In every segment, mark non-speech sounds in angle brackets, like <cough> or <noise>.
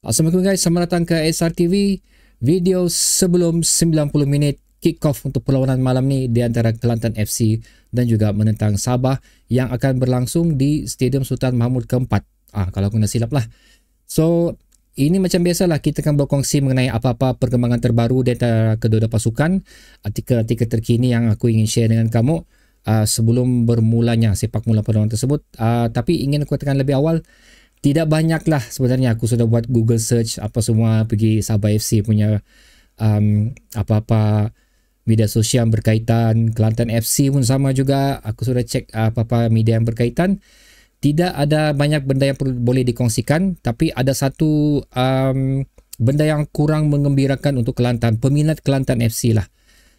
Assalamualaikum guys, selamat datang ke SRTV Video sebelum 90 minit kick off untuk perlawanan malam ni Di antara Kelantan FC dan juga menentang Sabah Yang akan berlangsung di Stadium Sultan Mahmud keempat Ah, Kalau aku nak silap lah So, ini macam biasalah kita akan berkongsi mengenai apa-apa perkembangan terbaru Di antara kedua-dua pasukan Artikel-artikel terkini yang aku ingin share dengan kamu Uh, sebelum bermulanya sepak mula perlawanan tersebut uh, tapi ingin aku katakan lebih awal tidak banyaklah sebenarnya aku sudah buat Google search apa semua pergi Sabah FC punya um, apa-apa media sosial yang berkaitan Kelantan FC pun sama juga aku sudah cek apa-apa media yang berkaitan tidak ada banyak benda yang perlu, boleh dikongsikan tapi ada satu um, benda yang kurang mengembirakan untuk Kelantan peminat Kelantan FC lah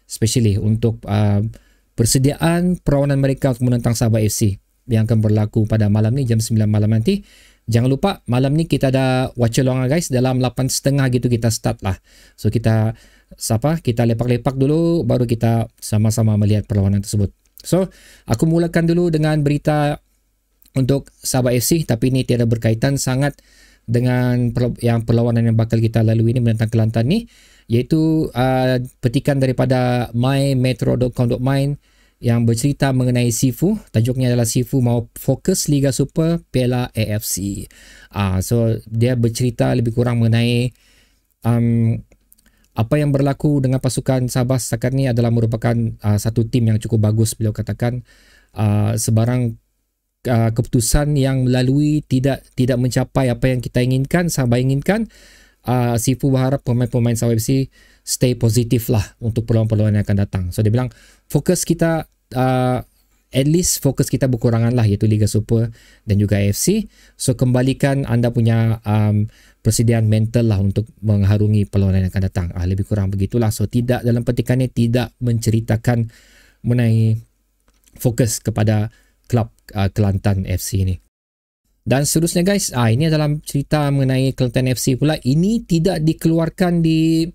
especially untuk um, persediaan perlawanan mereka untuk menentang Sabah FC yang akan berlaku pada malam ni jam 9 malam nanti Jangan lupa malam ni kita ada watch along guys dalam 8.30 gitu kita start lah. So kita siapa kita lepak-lepak dulu baru kita sama-sama melihat perlawanan tersebut. So aku mulakan dulu dengan berita untuk Sabah FC tapi ini tiada berkaitan sangat dengan yang perlawanan yang bakal kita lalui ini menentang Kelantan ni iaitu uh, petikan daripada mymetro.com.my .com yang bercerita mengenai Sifu. Tajuknya adalah Sifu mau fokus Liga Super Piala AFC. Uh, ah, so dia bercerita lebih kurang mengenai um, apa yang berlaku dengan pasukan Sabah setakat ini adalah merupakan uh, satu tim yang cukup bagus beliau katakan. Uh, sebarang uh, keputusan yang melalui tidak tidak mencapai apa yang kita inginkan, Sabah inginkan. Uh, Sifu berharap pemain-pemain Sabah FC stay positif lah untuk peluang-peluang yang akan datang. So dia bilang fokus kita uh, at least fokus kita berkurangan lah iaitu Liga Super dan juga AFC. So kembalikan anda punya um, persediaan mental lah untuk mengharungi perlawanan yang akan datang. Ah, lebih kurang begitulah. So tidak dalam petikan ini tidak menceritakan mengenai fokus kepada klub uh, Kelantan FC ini. Dan seterusnya guys, ah ini dalam cerita mengenai Kelantan FC pula ini tidak dikeluarkan di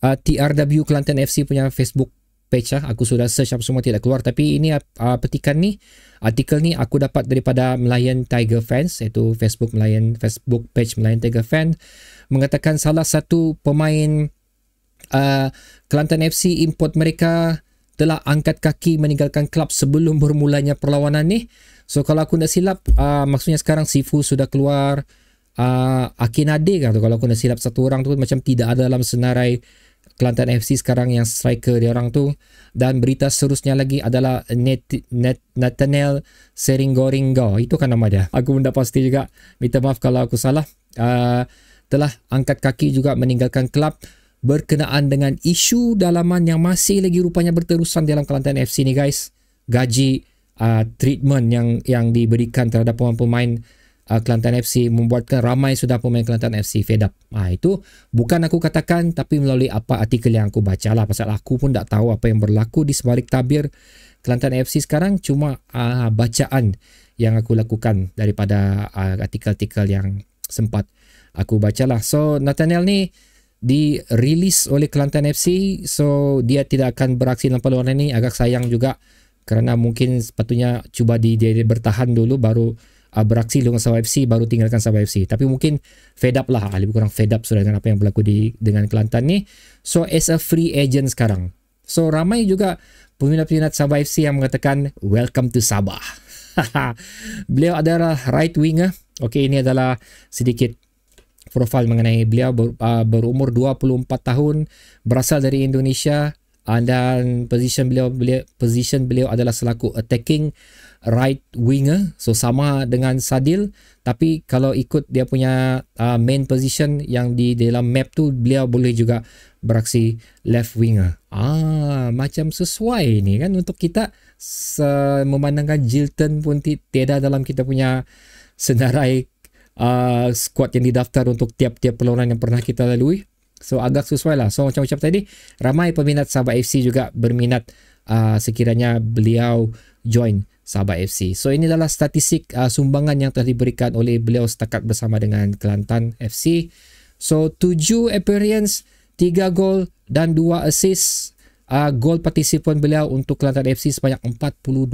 uh, TRW Kelantan FC punya Facebook page lah. Aku sudah search apa semua tidak keluar. Tapi ini uh, petikan ni, artikel ni aku dapat daripada Melayan Tiger Fans. Iaitu Facebook Melayan, Facebook page Melayan Tiger Fan. Mengatakan salah satu pemain uh, Kelantan FC import mereka telah angkat kaki meninggalkan klub sebelum bermulanya perlawanan ni. So kalau aku tidak silap, uh, maksudnya sekarang Sifu sudah keluar. Uh, Akin Ade kan tu kalau aku nak silap satu orang tu macam tidak ada dalam senarai Kelantan FC sekarang yang striker dia orang tu dan berita serusnya lagi adalah Nathaniel Seringoringo itu kan nama dia aku pun tak pasti juga minta maaf kalau aku salah uh, telah angkat kaki juga meninggalkan kelab berkenaan dengan isu dalaman yang masih lagi rupanya berterusan dalam Kelantan FC ni guys gaji uh, treatment yang yang diberikan terhadap pemain-pemain uh, Kelantan FC membuatkan ramai sudah pemain Kelantan FC fed up. Ah itu bukan aku katakan tapi melalui apa artikel yang aku baca lah. pasal aku pun tak tahu apa yang berlaku di sebalik tabir Kelantan FC sekarang cuma uh, bacaan yang aku lakukan daripada uh, artikel-artikel yang sempat aku baca lah. So Nathaniel ni dirilis oleh Kelantan FC so dia tidak akan beraksi dalam peluang ini agak sayang juga kerana mungkin sepatutnya cuba di dia bertahan dulu baru uh, beraksi dengan Sabah FC baru tinggalkan Sabah FC tapi mungkin fed up lah lebih kurang fed up sudah dengan apa yang berlaku di dengan Kelantan ni so as a free agent sekarang so ramai juga peminat-peminat Sabah FC yang mengatakan welcome to Sabah <laughs> beliau adalah right winger Okey, ini adalah sedikit profil mengenai beliau ber, uh, berumur 24 tahun berasal dari Indonesia uh, dan position beliau beliau position beliau adalah selaku attacking right winger so sama dengan Sadil tapi kalau ikut dia punya uh, main position yang di dalam map tu beliau boleh juga beraksi left winger ah macam sesuai ni kan untuk kita memandangkan Jilton pun ti- tiada dalam kita punya senarai uh, squad yang didaftar untuk tiap-tiap perlawanan yang pernah kita lalui So agak sesuai lah. So macam-macam tadi ramai peminat Sabah FC juga berminat uh, sekiranya beliau join Sabah FC. So ini adalah statistik uh, sumbangan yang telah diberikan oleh beliau setakat bersama dengan Kelantan FC. So 7 appearance, 3 gol dan 2 assist uh, goal participation beliau untuk Kelantan FC sebanyak 42%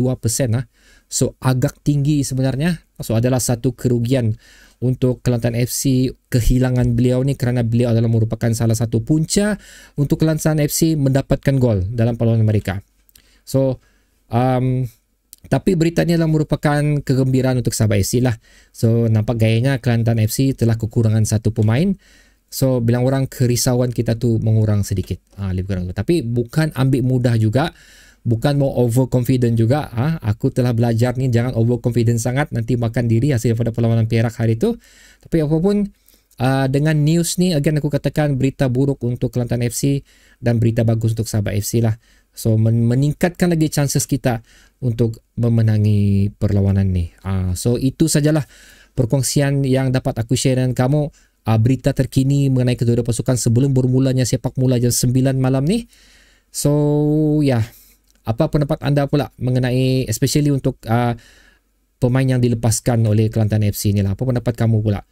ah. So agak tinggi sebenarnya. So adalah satu kerugian untuk Kelantan FC kehilangan beliau ni kerana beliau adalah merupakan salah satu punca untuk Kelantan FC mendapatkan gol dalam perlawanan mereka. So um, tapi berita ni adalah merupakan kegembiraan untuk Sabah FC lah. So nampak gayanya Kelantan FC telah kekurangan satu pemain. So bilang orang kerisauan kita tu mengurang sedikit. Ha, lebih kurang. tu. Tapi bukan ambil mudah juga. Bukan mau over confident juga. ha, aku telah belajar ni jangan over confident sangat. Nanti makan diri hasil pada perlawanan Perak hari tu. Tapi apapun uh, ah, dengan news ni again aku katakan berita buruk untuk Kelantan FC dan berita bagus untuk Sabah FC lah. So men- meningkatkan lagi chances kita untuk memenangi perlawanan ni. Ah, so itu sajalah perkongsian yang dapat aku share dengan kamu uh, berita terkini mengenai kedua-dua pasukan sebelum bermulanya sepak mula jam 9 malam ni. So, ya. Yeah. Apa pendapat anda pula mengenai especially untuk uh, pemain yang dilepaskan oleh Kelantan FC ni lah. Apa pendapat kamu pula?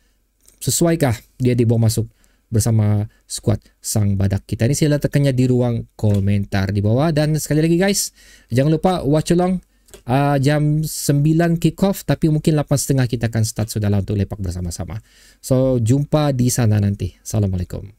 Sesuaikah dia dibawa masuk bersama skuad sang badak kita ini sila tekannya di ruang komentar di bawah dan sekali lagi guys jangan lupa watch along uh, jam 9 kick off tapi mungkin 8.30 kita akan start sudahlah untuk lepak bersama-sama. So jumpa di sana nanti. Assalamualaikum.